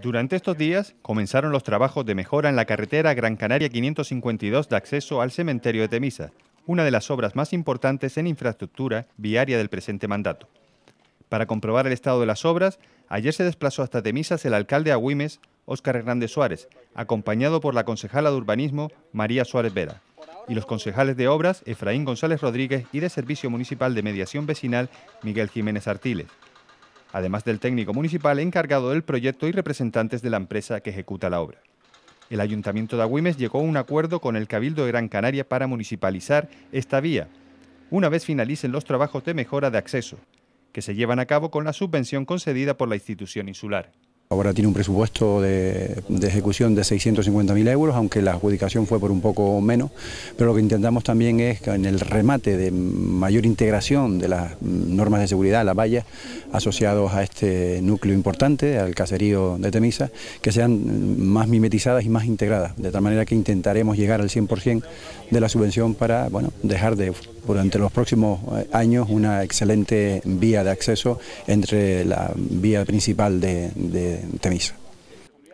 Durante estos días comenzaron los trabajos de mejora en la carretera Gran Canaria 552 de acceso al cementerio de Temisa, una de las obras más importantes en infraestructura viaria del presente mandato. Para comprobar el estado de las obras, ayer se desplazó hasta Temisas el alcalde Agüimes, Óscar Hernández Suárez, acompañado por la concejala de urbanismo, María Suárez Vera, y los concejales de obras, Efraín González Rodríguez, y de Servicio Municipal de Mediación Vecinal, Miguel Jiménez Artiles además del técnico municipal encargado del proyecto y representantes de la empresa que ejecuta la obra. El Ayuntamiento de Agüimes llegó a un acuerdo con el Cabildo de Gran Canaria para municipalizar esta vía, una vez finalicen los trabajos de mejora de acceso, que se llevan a cabo con la subvención concedida por la institución insular. Ahora tiene un presupuesto de, ejecución de 650.000 euros, aunque la adjudicación fue por un poco menos, pero lo que intentamos también es en el remate de mayor integración de las normas de seguridad, la valla, asociados a este núcleo importante, al caserío de Temisa, que sean más mimetizadas y más integradas, de tal manera que intentaremos llegar al 100% de la subvención para bueno, dejar de durante los próximos eh, años una excelente vía de acceso entre la vía principal de, Temisa.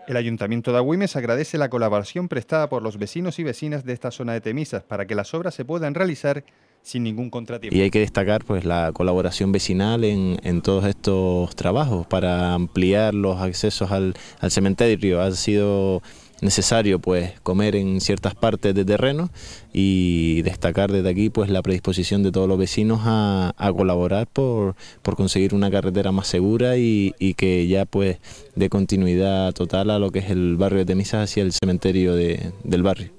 El Ayuntamiento de Agüimes agradece la colaboración prestada por los vecinos y vecinas de esta zona de Temisas para que las obras se puedan realizar sin ningún contratiempo. Y hay que destacar pues la colaboración vecinal en, todos estos trabajos para ampliar los accesos al, al cementerio. Ha sido necesario pues comer en ciertas partes de terreno y destacar desde aquí pues la predisposición de todos los vecinos a, colaborar por, por, conseguir una carretera más segura y, que ya pues de continuidad total a lo que es el barrio de Temisas hacia el cementerio del barrio.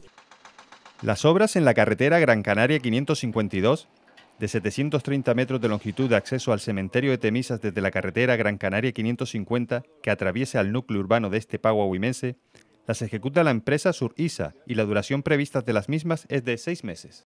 Las obras en la carretera Gran Canaria 552 de 730 metros de longitud de acceso al cementerio de Temisas desde la carretera Gran Canaria 550 que atraviesa el núcleo urbano de este pago las ejecuta la empresa Surisa y la duración prevista de las mismas es de seis meses.